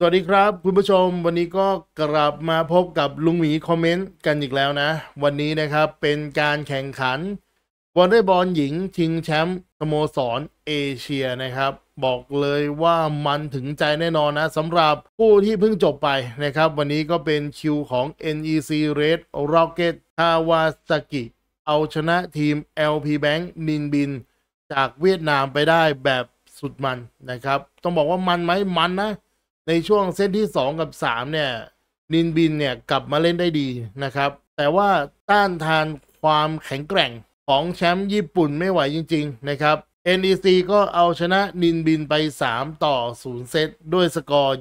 สวัสดีครับ คุณผู้ชมวันนี้ก็กลับมาพบกับลุงหมีคอมเมนต์กันอีกแล้วนะ วันนี้นะครับเป็นการแข่งขันวอลเลย์บอลหญิงชิงแชมป์สโมสรเอเชียนะครับ บอกเลยว่ามันถึงใจแน่นอนนะสำหรับผู้ที่เพิ่งจบไปนะครับ วันนี้ก็เป็นคิวของ NEC Red Rocket Kawasaki เอาชนะทีม LP Bank นินบิน จากเวียดนามไปได้แบบสุดมันนะครับ ต้องบอกว่ามันไหมมันนะในช่วงเส้นที่ 2 กับ 3 เนี่ย นินบินเนี่ย กลับมาเล่นได้ดีนะครับ แต่ว่าต้านทานความแข็งแกร่งของแชมป์ญี่ปุ่นไม่ไหวจริงๆ นะครับ NEC ก็เอาชนะนินบินไป 3 ต่อ 0 เซตด้วยสกอร์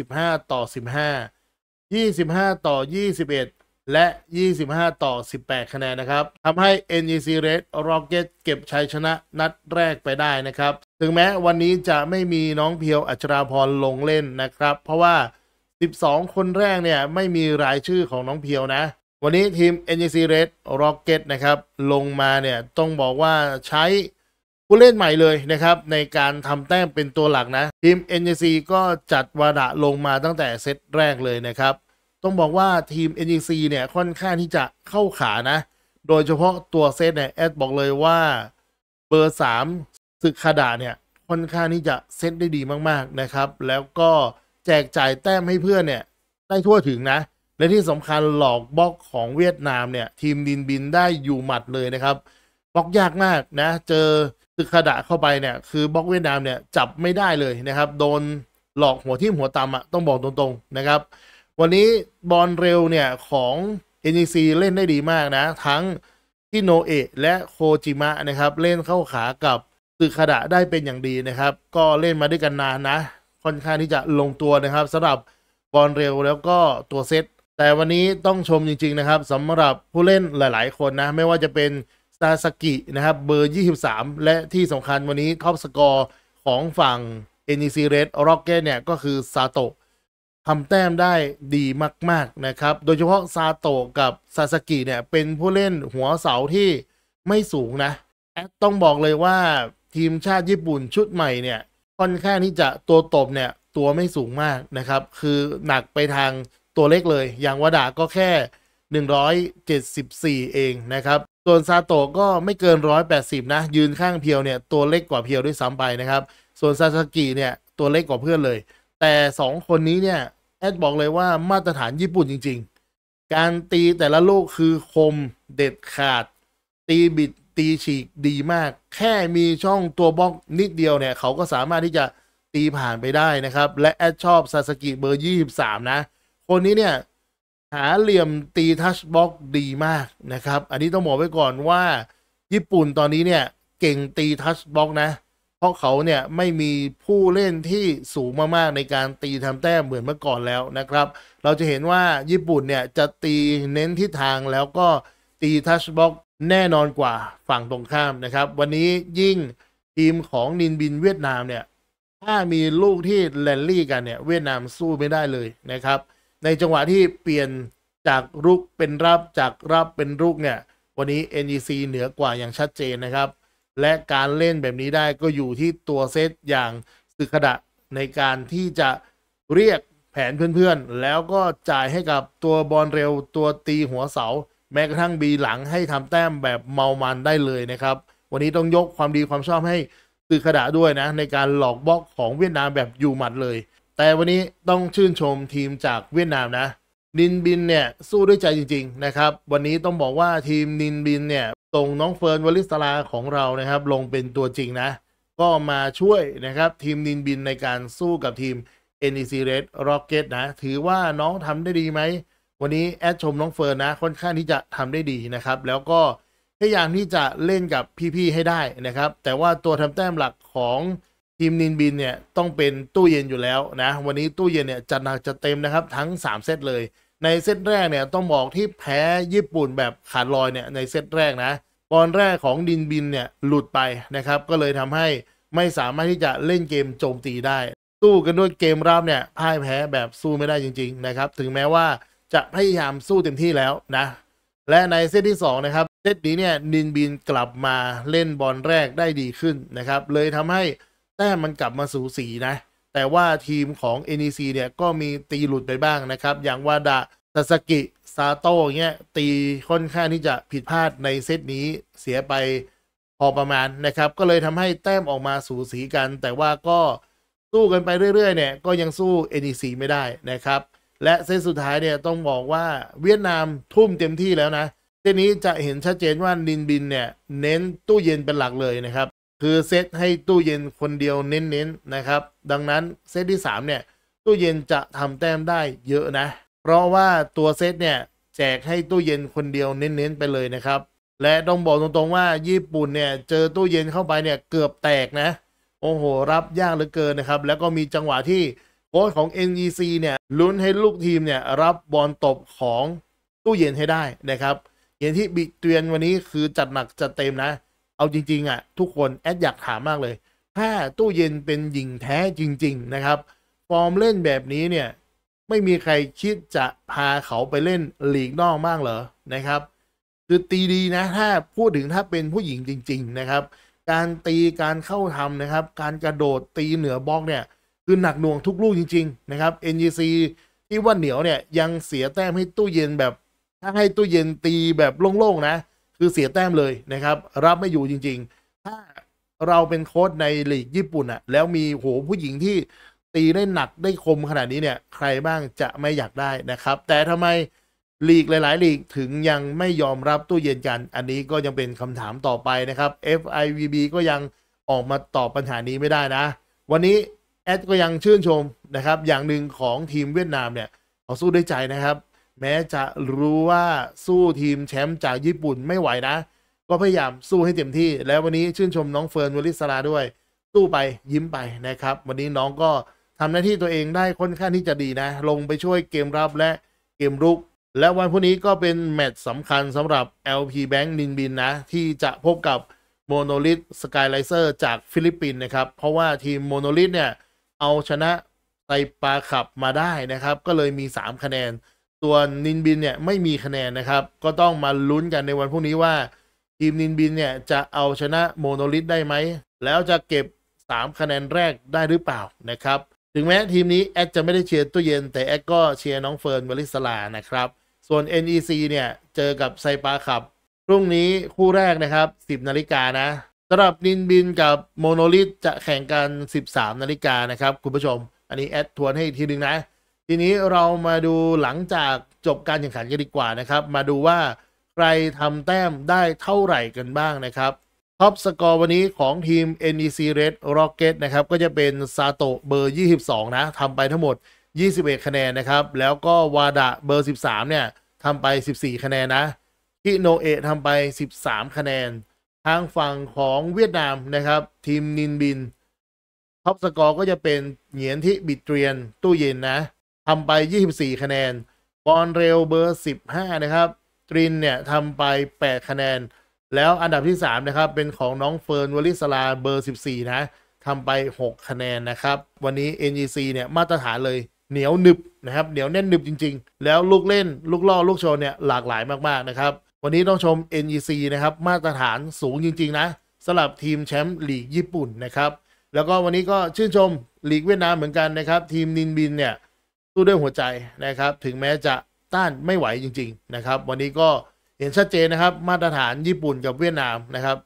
25 ต่อ 15 25 ต่อ 21 และ 25 ต่อ 18 คะแนนนะครับทำให้ NEC Red Rocket เก็บชัยชนะนัดแรกไปได้นะครับถึงแม้วันนี้จะไม่มีน้องเพียวอัชราพรลงเล่นนะครับ เพราะว่า 12 คนแรกเนี่ยไม่มีรายชื่อของน้องเพียวนะ วันนี้ทีม n อ c Red Rocket นะครับลงมาเนี่ยต้องบอกว่าใช้ผู้เล่นใหม่เลยนะครับในการทำแต้มเป็นตัวหลักนะทีม NGC ก็จัดวาดะลงมาตั้งแต่เซตแรกเลยนะครับ ต้องบอกว่าทีม NGC เนี่ยค่อนข้างที่จะเข้าขานะ โดยเฉพาะตัวเซตเนี่ยแอดบอกเลยว่าเบอร์3สึกคาดาเนี่ยค่อนข้างที่จะเซตได้ดีมากๆ นะครับ แล้วก็แจกจ่ายแต้มให้เพื่อนเนี่ยได้ทั่วถึงนะและที่สำคัญหลอกบล็อกของเวียดนามเนี่ยทีมดินบินได้อยู่หมัดเลยนะครับบล็อกยากมากนะ เจอสึกคาดาเข้าไปเนี่ยคือบล็อกเวียดนามเนี่ยจับไม่ได้เลยนะครับโดนหลอกหัวที่หัวตำอ่ะต้องบอกตรงๆนะครับ วันนี้บอลเร็วเนี่ยของ NEC เล่นได้ดีมากนะทั้งที่โนเอะและโคจิมะนะครับเล่นเข้าขากับซึกขดะได้เป็นอย่างดีนะครับ ก็เล่นมาด้วยกันนานนะ ค่อนข้างที่จะลงตัวนะครับสำหรับบอลเร็วแล้วก็ตัวเซต แต่วันนี้ต้องชมจริงๆนะครับสำหรับผู้เล่นหลายๆคนนะ ไม่ว่าจะเป็นซาสกินะครับ เบอร์ 23 และที่สำคัญวันนี้ท็อปสกอร์ของฝั่ง NEC Red Rocket เนี่ย ก็คือซาโตะทำแต้มได้ดีมากๆ นะครับ โดยเฉพาะซาโตะกับซาสกิเนี่ยเป็นผู้เล่นหัวเสาที่ไม่สูงนะ ต้องบอกเลยว่าทีมชาติญี่ปุ่นชุดใหม่เนี่ยค่อนข้างที่จะตัวตบเนี่ยตัวไม่สูงมากนะครับคือหนักไปทางตัวเล็กเลย อย่างวดาก็แค่ 174 เองนะครับส่วนซาโตะก็ไม่เกิน180นะยืนข้างเพียวเนี่ยตัวเล็กกว่าเพียวด้วยซ้ำไปนะครับส่วนซาสกิเนี่ยตัวเล็กกว่าเพื่อนเลย แต่ 2 คนนี้เนี่ย แอดบอกเลยว่ามาตรฐานญี่ปุ่นจริง ๆ การตีแต่ละลูกคือคมเด็ดขาดตีบิดตี ฉีก ดีมาก แค่มีช่องตัว บล็อกนิดเดียว เนี่ย เขาก็สามารถที่จะตีผ่านไปได้ นะ ครับ และ แอด ชอบซาสกิเบอร์ 23 นะคนนี้ เนี่ย หาเหลี่ยมตี ทัชบล็อกดีมากนะครับอันนี้ต้องบอกไว้ก่อนว่าญี่ปุ่นตอนนี้เนี่ย เก่งตี ทัชบล็อกนะ เพราะเขาเนี่ย ไม่มีผู้เล่นที่สูงมากๆในการตีทำแต้มเหมือนเมื่อก่อนแล้วนะครับเราจะเห็นว่าญี่ปุ่นเนี่ยจะตีเน้นทิศทางแล้วก็ตีทัชบล็อกแน่นอนกว่าฝั่งตรงข้ามนะครับ วันนี้ยิ่งทีมของนินบินเวียดนามเนี่ยถ้ามีลูกที่แลนลี่กันเนี่ยเวียดนามสู้ไม่ได้เลยนะครับในจังหวะที่เปลี่ยนจากรุกเป็นรับจากรับเป็นรุกเนี่ยวันนี้ NEC เหนือกว่าอย่างชัดเจนนะครับ และการเล่นแบบนี้ได้ก็อยู่ที่ตัวเซต อย่างสึกดะในการที่จะเรียกแผนเพื่อนๆแล้วก็จ่ายให้กับตัวบอลเร็วตัวตีหัวเสาแม้กระทั่งบีหลังให้ทำแต้มแบบเมามันได้เลยนะครับ วันนี้ต้องยกความดีความชอบให้ตือขดะด้วยนะในการหลอกบล็อกของเวียดนามแบบอยู่หมัดเลย แต่วันนี้ต้องชื่นชมทีมจากเวียดนามนะนินบินเนี่ยสู้ด้วยใจจริงๆนะครับ วันนี้ต้องบอกว่าทีมนินบินเนี่ยส่งน้องเฟิร์นวลิสลาของเรานะครับลงเป็นตัวจริงนะ ก็มาช่วยนะครับทีมนินบินในการสู้กับทีม NEC Red Rocket นะ ถือว่าน้องทำได้ดีไหมวันนี้แอดชมน้องเฟิร์นนะค่อนข้างที่จะทำได้ดีนะครับ แล้วก็พยายามที่จะเล่นกับพี่ๆให้ได้นะครับแต่ว่าตัวทำแต้มหลักของทีมนินบินเนี่ยต้องเป็นตู้เย็นอยู่แล้วนะวันนี้ตู้เย็นเนี่ยจัดหนักจัดเต็มนะครับทั้ง 3 เซตเลย ในเซตแรกเนี่ยต้องบอกที่แพ้ญี่ปุ่นแบบขาดลอยเนี่ยในเซตแรกนะบอลแรกของดินบินเนี่ยหลุดไปนะครับก็เลยทำให้ไม่สามารถที่จะเล่นเกมโจมตีได้ ตู้กันด้วยเกมรับเนี่ยพ่ายแพ้แบบสู้ไม่ได้จริงๆนะครับถึงแม้ว่าจะพยายามสู้เต็มที่แล้วนะ และในเซตที่2นะครับเซตนี้เนี่ยนินบินกลับมาเล่นบอลแรกได้ดีขึ้นนะครับ เลยทำให้แต้มมันกลับมาสูสีนะแต่ว่าทีมของ NEC เนี่ยก็มีตีหลุดไปบ้างนะครับ อย่างว่าดาซาสกิซาโต้เงี้ยตีค่อนข้างที่จะผิดพลาดในเซตนี้เสียไปพอประมาณนะครับ ก็เลยทำให้แต้มออกมาสูสีกัน แต่ว่าก็สู้กันไปเรื่อย ๆเนี่ยก็ยังสู้ NEC ไม่ได้นะครับและเซตสุดท้ายเนี่ยต้องบอกว่าเวียดนามทุ่มเต็มที่แล้วนะเซตนี้จะเห็นชัดเจนว่าลินบินเนี่ยเน้นตู้เย็นเป็นหลักเลยนะครับ คือเซตให้ตู้เย็นคนเดียวเน้นๆนนะครับ ดังนั้นเซตที่3เนี่ยตู้เย็นจะทำแต้มได้เยอะนะ เพราะว่าตัวเซตเนี่ยแจกให้ตู้เย็นคนเดียวเน้นๆไปเลยนะครับ และต้องบอกตรงๆว่า ญี่ปุ่นเนี่ยเจอตู้เย็นเข้าไปเนี่ยเกือบแตกนะโอ้โหรับยากเหลือเกินนะครับแล้วก็มีจังหวะที่ค้ชของ NEC เนี่ยลุ้นให้ลูกทีมเนี่ยรับบอลตบของตู้เย็นให้ได้นะครับอย่างที่บิเตียนวันนี้คือจัดหนัก จัดเต็มนะ เอาจริงๆอะ่ะทุกคน แอดอยากถามมากเลย ถ้าตู้เย็นเป็นหญิงแท้จริง ๆนะครับ ฟอร์มเล่นแบบนี้เนี่ย ไม่มีใครคิดจะพาเขาไปเล่นลีกนอกบ้างเหรอนะครับ คือตีดีนะ ถ้าพูดถึงถ้าเป็นผู้หญิงจริง ๆนะครับ การตีการเข้าทำนะครับ การกระโดดตีเหนือบล็อกเนี่ยคือหนักหน่วงทุกลูกจริง ๆ นะครับ NGC ที่ว่าเหนียวเนี่ยยังเสียแต้มให้ตู้เย็นแบบ ถ้าให้ตู้เย็นตีแบบโล่งๆนะ คือเสียแต้มเลยนะครับรับไม่อยู่จริง ๆ ถ้าเราเป็นโค้ดในลีกญี่ปุ่นอะแล้วมีโหผู้หญิงที่ตีได้หนักได้คมขนาดนี้เนี่ย ใครบ้างจะไม่อยากได้นะครับแต่ทำไมลีกหลายๆลีกถึงยังไม่ยอมรับตู้เย็นกัน อันนี้ก็ยังเป็นคำถามต่อไปนะครับ FIVB ก็ยังออกมาตอบปัญหานี้ไม่ได้นะ วันนี้แอดก็ยังชื่นชมนะครับ อย่างหนึ่งของทีมเวียดนามเนี่ยเขาสู้ด้วยใจนะครับ แม้จะรู้ว่าสู้ทีมแชมป์จากญี่ปุ่นไม่ไหวนะ ก็พยายามสู้ให้เต็มที่ แล้ววันนี้ชื่นชมน้องเฟิร์นวลิสลาด้วยสู้ไปยิ้มไปนะครับ วันนี้น้องก็ทำหน้าที่ตัวเองได้ค่อนข้างที่จะดีนะ ลงไปช่วยเกมรับและเกมรุกและวันพรุ่งนี้ก็เป็นแมตช์สำคัญสำหรับ LP Bank นินบินนะที่จะพบกับโมโนลิสสกายไลเซอร์จากฟิลิปปินส์นะครับเพราะว่าทีมโมโนลิสเนี่ยเอาชนะไซปาขับมาได้นะครับ ก็เลยมี 3 คะแนน ส่วนนินบินเนี่ยไม่มีคะแนนนะครับ ก็ต้องมาลุ้นกันในวันพรุ่งนี้ว่าทีมนินบินเนี่ยจะเอาชนะโมโนลิทได้ไหมแล้วจะเก็บ 3 คะแนนแรกได้หรือเปล่านะครับ ถึงแม้ทีมนี้แอดจะไม่ได้เชียร์ตู้เย็นแต่แอดก็เชียร์น้องเฟิร์นวลิสลานะครับส่วน NEC เนี่ยเจอกับไซปาขับพรุ่งนี้คู่แรกนะครับ 10นาฬิกานะสำหรับนินบินกับโมโนลิทจะแข่งกัน 13 นาฬิกานะครับ คุณผู้ชม อันนี้ แอดทวนให้อีกทีหนึ่งนะ ทีนี้เรามาดูหลังจากจบการแข่งขันกันดีกว่านะครับ มาดูว่าใครทำแต้มได้เท่าไหร่กันบ้างนะครับท็อปสกอร์วันนี้ของทีม NEC Red Rocket นะครับ ก็จะเป็นซาโตะเบอร์22นะทำไปทั้งหมด 21 คะแนนนะครับ แล้วก็วาดะเบอร์13เนี่ยทำไป 14 คะแนนนะฮิโนเอะทำไป 13 คะแนนทางฝั่งของเวียดนามนะครับทีมนินบินท็อปสกอร์ก็จะเป็นเหงียนที่บิดเรียนตู้เย็นนะทำไป 24 คะแนนบอลเร็วเบอร์ 15 นะครับ ตรินเนี่ยทำไป 8 คะแนน แล้วอันดับที่ 3 นะครับ เป็นของน้องเฟิร์นวลิสลาเบอร์ 14 นะทำไป 6 คะแนนนะครับ วันนี้ n e c เนี่ย มาตรฐานเลยเหนียวหนึบนะครับเหนียวแน่นหนึบจริงๆ แล้วลูกเล่นลูกล่อลูกโชว์เนี่ยหลากหลายมากๆนะครับวันนี้ต้องชม NEC นะครับมาตรฐานสูงจริง ๆ นะสำหรับทีมแชมป์ลีกญี่ปุ่นนะครับ แล้วก็วันนี้ก็ชื่นชมลีกเวียดนามเหมือนกันนะครับ ทีมนินบินเนี่ยสู้ด้วยหัวใจนะครับ ถึงแม้จะต้านไม่ไหวจริงๆนะครับ วันนี้ก็เห็นชัดเจนนะครับมาตรฐานญี่ปุ่นกับเวียดนามนะครับ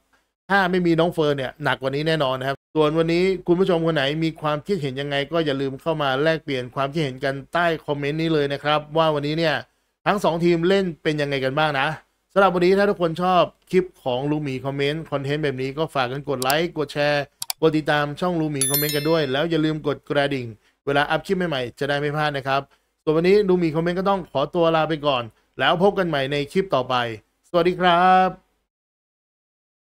ถ้าไม่มีน้องเฟิร์นเนี่ยหนักกว่านี้แน่นอนนะครับส่วนวันนี้คุณผู้ชมคนไหนมีความคิดเห็นยังไงก็อย่าลืมเข้ามาแลกเปลี่ยนความคิดเห็นกันใต้คอมเมนต์นี้เลยนะครับ ว่าวันนี้เนี่ยทั้ง2ทีมเล่นเป็นยังไงกันบ้างนะสำหรับวันนี้ถ้าทุกคนชอบคลิปของลูมีคอมเมนต์คอนเทนต์แบบนี้ก็ฝากกันกดไลค์กดแชร์กดติดตามช่องลูมีคอมเมนต์กันด้วยแล้วอย่าลืมกดกระดิ่งเวลาอัพคลิปใหม่ๆจะได้ไม่พลาดนะครับส่วนวันนี้ลูมีคอมเมนต์ก็ต้องขอตัวลาไปก่อน แล้วพบกันใหม่ในคลิปต่อไป สวัสดีครับ